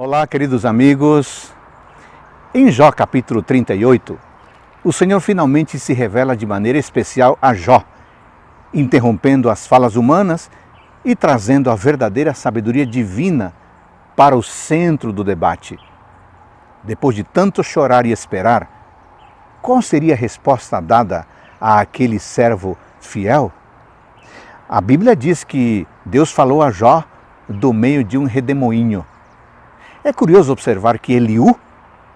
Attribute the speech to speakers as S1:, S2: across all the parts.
S1: Olá, queridos amigos. Em Jó capítulo 38, o Senhor finalmente se revela de maneira especial a Jó, interrompendo as falas humanas e trazendo a verdadeira sabedoria divina para o centro do debate. Depois de tanto chorar e esperar, qual seria a resposta dada a aquele servo fiel? A Bíblia diz que Deus falou a Jó do meio de um redemoinho. É curioso observar que Eliú,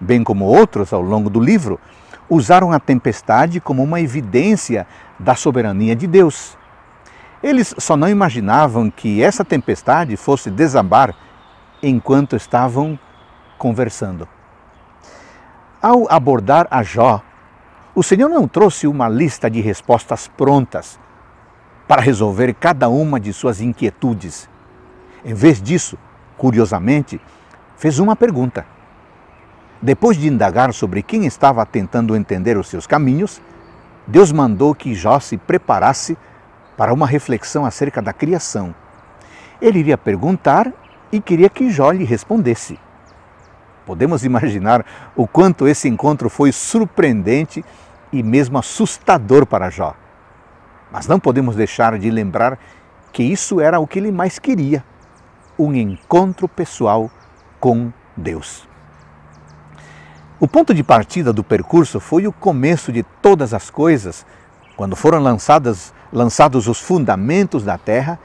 S1: bem como outros ao longo do livro, usaram a tempestade como uma evidência da soberania de Deus. Eles só não imaginavam que essa tempestade fosse desabar enquanto estavam conversando. Ao abordar a Jó, o Senhor não trouxe uma lista de respostas prontas para resolver cada uma de suas inquietudes. Em vez disso, curiosamente, fez uma pergunta. Depois de indagar sobre quem estava tentando entender os seus caminhos, Deus mandou que Jó se preparasse para uma reflexão acerca da criação. Ele iria perguntar e queria que Jó lhe respondesse. Podemos imaginar o quanto esse encontro foi surpreendente e mesmo assustador para Jó. Mas não podemos deixar de lembrar que isso era o que ele mais queria: um encontro pessoal com Deus. O ponto de partida do percurso foi o começo de todas as coisas, quando foram lançadas, lançados os fundamentos da terra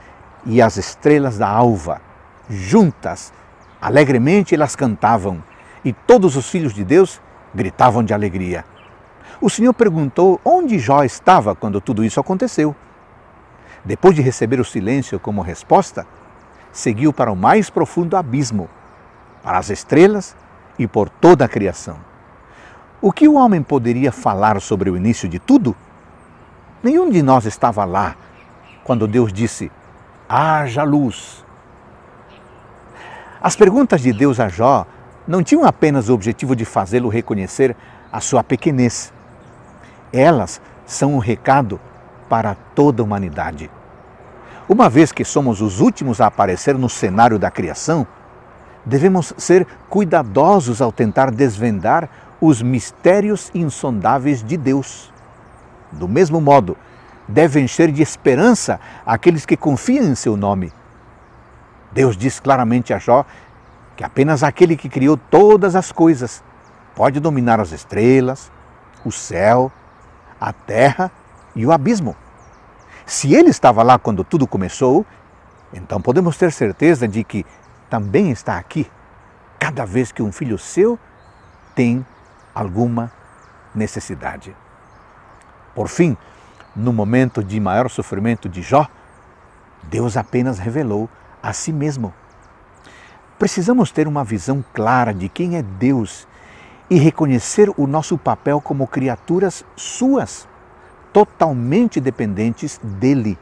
S1: e as estrelas da alva. Juntas, alegremente elas cantavam, e todos os filhos de Deus gritavam de alegria. O Senhor perguntou onde Jó estava quando tudo isso aconteceu. Depois de receber o silêncio como resposta, seguiu para o mais profundo abismo para as estrelas e por toda a criação. O que o homem poderia falar sobre o início de tudo? Nenhum de nós estava lá quando Deus disse: haja luz. As perguntas de Deus a Jó não tinham apenas o objetivo de fazê-lo reconhecer a sua pequenez. Elas são um recado para toda a humanidade. Uma vez que somos os últimos a aparecer no cenário da criação, Devemos ser cuidadosos ao tentar desvendar os mistérios insondáveis de Deus. Do mesmo modo, devem ser de esperança aqueles que confiam em seu nome. Deus diz claramente a Jó que apenas aquele que criou todas as coisas pode dominar as estrelas, o céu, a terra e o abismo. Se ele estava lá quando tudo começou, então podemos ter certeza de que também está aqui cada vez que um filho seu tem alguma necessidade. Por fim, no momento de maior sofrimento de Jó, Deus apenas revelou a si mesmo. Precisamos ter uma visão clara de quem é Deus e reconhecer o nosso papel como criaturas suas, totalmente dependentes dele.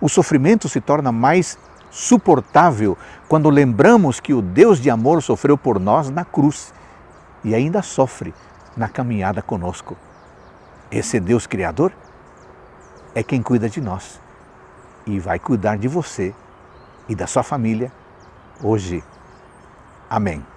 S1: O sofrimento se torna mais suportável quando lembramos que o Deus de amor sofreu por nós na cruz e ainda sofre na caminhada conosco. Esse Deus Criador é quem cuida de nós e vai cuidar de você e da sua família hoje. Amém.